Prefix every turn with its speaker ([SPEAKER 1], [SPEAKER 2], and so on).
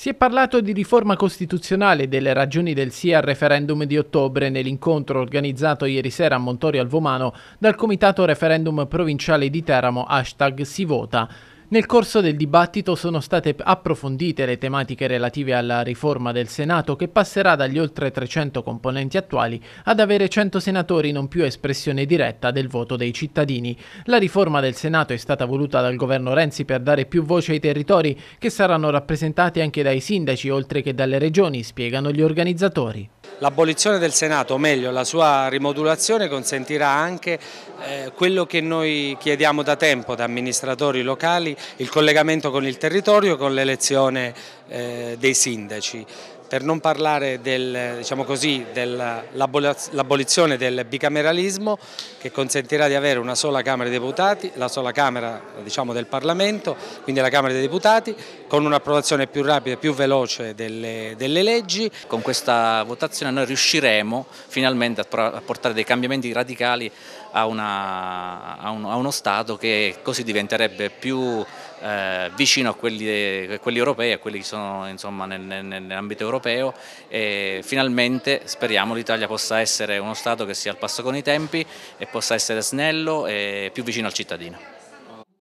[SPEAKER 1] Si è parlato di riforma costituzionale e delle ragioni del sì al referendum di ottobre nell'incontro organizzato ieri sera a Montorio al Vomano dal Comitato Referendum Provinciale di Teramo hashtag Si Vota. Nel corso del dibattito sono state approfondite le tematiche relative alla riforma del Senato che passerà dagli oltre 300 componenti attuali ad avere 100 senatori non più espressione diretta del voto dei cittadini. La riforma del Senato è stata voluta dal governo Renzi per dare più voce ai territori che saranno rappresentati anche dai sindaci oltre che dalle regioni, spiegano gli organizzatori.
[SPEAKER 2] L'abolizione del Senato, o meglio la sua rimodulazione, consentirà anche eh, quello che noi chiediamo da tempo da amministratori locali, il collegamento con il territorio, con l'elezione eh, dei sindaci per non parlare del, diciamo dell'abolizione del bicameralismo che consentirà di avere una sola Camera dei Deputati, la sola Camera diciamo, del Parlamento, quindi la Camera dei Deputati, con un'approvazione più rapida
[SPEAKER 3] e più veloce delle, delle, leggi. Con questa votazione noi riusciremo finalmente a portare dei cambiamenti radicali a, una, a, un, a uno Stato che così diventerebbe più eh, vicino a quelli, a quelli, europei, a quelli che sono insomma, nel, nel, nell'ambito europeo e finalmente speriamo l'Italia possa essere uno Stato che sia al passo con i tempi e possa essere snello e più vicino al cittadino.